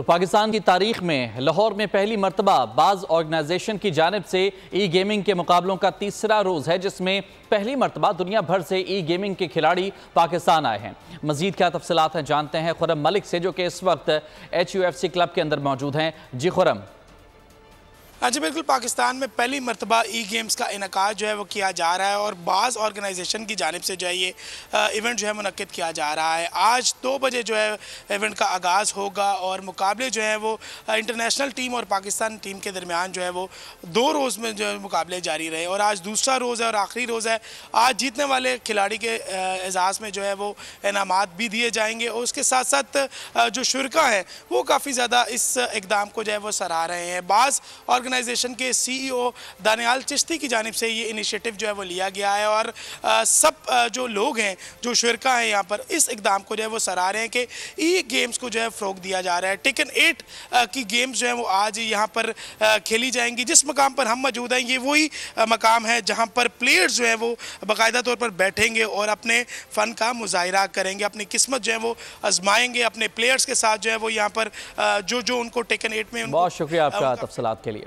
तो पाकिस्तान की तारीख में लाहौर में पहली मरतबा बाज़ ऑर्गेनाइजेशन की जानब से ई गेमिंग के मुकाबलों का तीसरा रोज़ है जिसमें पहली मरतबा दुनिया भर से ई गेमिंग के खिलाड़ी पाकिस्तान आए हैं मजीद क्या तफसलत हैं जानते हैं खुरम मलिक से जो कि इस वक्त H U F C club के अंदर मौजूद हैं जी खुरम जी बिल्कुल पाकिस्तान में पहली मरतबा ई गेम्स का इनका जो है वो किया जा रहा है और बाज़ ऑर्गेनाइजेशन की जानब से जो है ये इवेंट जो है मनद किया जा रहा है आज दो बजे जो है इवेंट का आगाज़ होगा और मुकाबले जो है वो इंटरनेशनल टीम और पाकिस्तान टीम के दरमियान जो है वो दो रोज़ में जो है मुकाबले जारी रहे और आज दूसरा रोज़ है और आखिरी रोज़ है आज जीतने वाले खिलाड़ी के एजाज़ में जो है वो इनाम भी दिए जाएंगे और उसके साथ साथ जो शुरा हैं वो काफ़ी ज़्यादा इस इकदाम को जो है वो सराह रहे हैं बाज़ ऑर्गेनाइजेशन के सीईओ e दानियाल चिश्ती की जानब से ये इनिशिएटिव जो है वो लिया गया है और सब जो लोग हैं जो शुरा हैं यहाँ पर इस इकदाम को जो है वो सराह रहे हैं कि ई गेम्स को जो है फ़रोग दिया जा रहा है टेकन एट की गेम्स जो है वो आज यहाँ पर खेली जाएंगी जिस मकाम पर हम मौजूद हैं ये वही मकाम है जहाँ पर प्लेयर्स जो हैं वो बाकायदा तौर पर बैठेंगे और अपने फ़न का मुजाहरा करेंगे अपनी किस्मत जो है वो आजमाएंगे अपने प्लेयर्स के साथ जो है वो यहाँ पर जो जो उनको टेकन एट में बहुत शुक्रिया आपका तफसलात के लिए